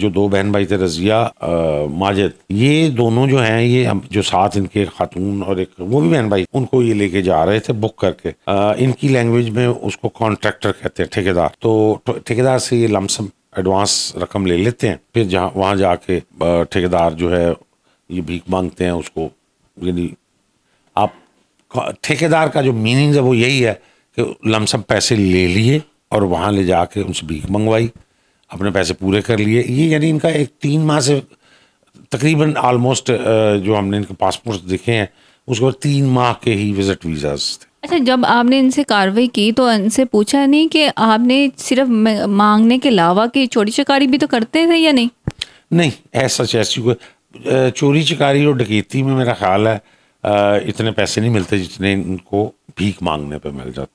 जो दो बहन भाई थे रजिया माजिद ये दोनों जो हैं ये जो साथ इनके खातून और एक वो भी बहन भाई उनको ये लेके जा रहे थे बुक करके आ, इनकी लैंग्वेज में उसको कॉन्ट्रैक्टर कहते हैं ठेकेदार तो ठेकेदार से ये लमसम एडवांस रकम ले लेते हैं फिर जहाँ वहाँ जाके ठेकेदार जो है ये भीख मांगते हैं उसको यानी आप ठेकेदार का जो मीनिंग है वो यही है कि लमसम पैसे ले लिए और वहाँ ले जाके उनसे भीख मंगवाई अपने पैसे पूरे कर लिए ये यानी इनका एक तीन माह से तकरीबन ऑलमोस्ट जो हमने इनके पासपोर्ट देखे हैं उसके बाद तीन माह के ही विजिट वीज़ाज थे अच्छा जब आपने इनसे कार्रवाई की तो इनसे पूछा नहीं कि आपने सिर्फ मांगने के अलावा कि चोरी चकारी भी तो करते थे या नहीं नहीं ऐसा ऐसी कोई चोरी चकारी और डकैती में मेरा ख्याल है इतने पैसे नहीं मिलते जितने इनको भीख मांगने पर मिल जाते